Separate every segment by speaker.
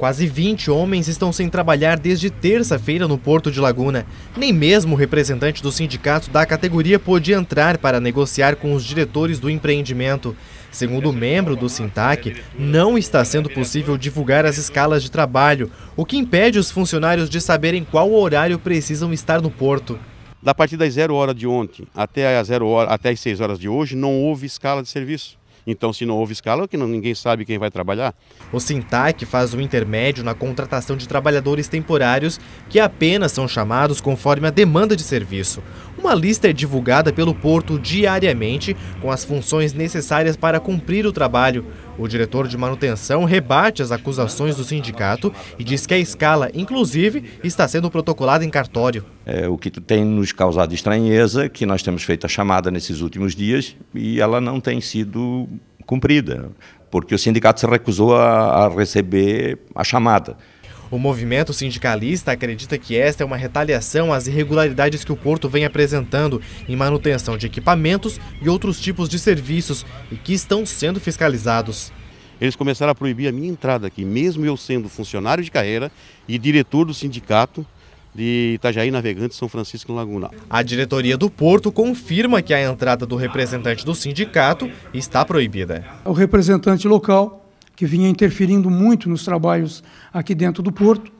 Speaker 1: Quase 20 homens estão sem trabalhar desde terça-feira no Porto de Laguna. Nem mesmo o representante do sindicato da categoria pôde entrar para negociar com os diretores do empreendimento. Segundo o membro do Sintac, não está sendo possível divulgar as escalas de trabalho, o que impede os funcionários de saberem qual horário precisam estar no porto.
Speaker 2: Da partir das 0 hora de ontem até as, até as 6 horas de hoje, não houve
Speaker 1: escala de serviço. Então, se não houve escala, que ninguém sabe quem vai trabalhar. O Sintac faz o intermédio na contratação de trabalhadores temporários que apenas são chamados conforme a demanda de serviço. Uma lista é divulgada pelo porto diariamente com as funções necessárias para cumprir o trabalho. O diretor de manutenção rebate as acusações do sindicato e diz que a escala, inclusive, está sendo protocolada em cartório.
Speaker 3: É, o que tem nos causado estranheza, que nós temos feito a chamada nesses últimos dias e ela não tem sido cumprida, porque o sindicato se recusou a, a receber a chamada.
Speaker 1: O movimento sindicalista acredita que esta é uma retaliação às irregularidades que o porto vem apresentando em manutenção de equipamentos e outros tipos de serviços e que estão sendo fiscalizados. Eles começaram a proibir a minha entrada aqui, mesmo
Speaker 2: eu sendo funcionário de carreira e diretor do sindicato, de Itajaí Navegantes,
Speaker 1: São Francisco Laguna. A diretoria do Porto confirma que a entrada do representante do sindicato está proibida.
Speaker 4: O representante local que vinha interferindo muito nos trabalhos aqui dentro do porto,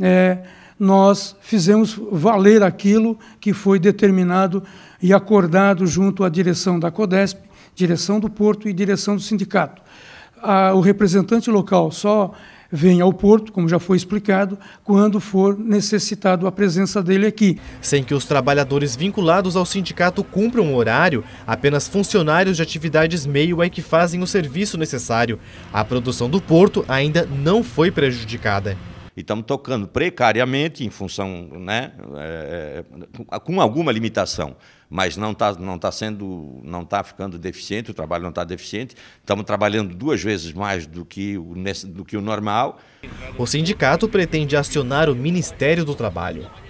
Speaker 4: é, nós fizemos valer aquilo que foi determinado e acordado junto à direção da CODESP, direção do porto e direção do sindicato. A, o representante local só venha ao Porto, como já foi explicado, quando for necessitado a presença dele aqui.
Speaker 1: Sem que os trabalhadores vinculados ao sindicato cumpram o horário, apenas funcionários de atividades meio é que fazem o serviço necessário. A produção do Porto ainda não foi
Speaker 3: prejudicada e estamos tocando precariamente, em função, né, é, é com alguma limitação, mas não está não tá sendo, não está ficando deficiente, o trabalho não está deficiente, estamos trabalhando duas vezes mais do que, o, do que o normal. O sindicato pretende acionar o Ministério do Trabalho.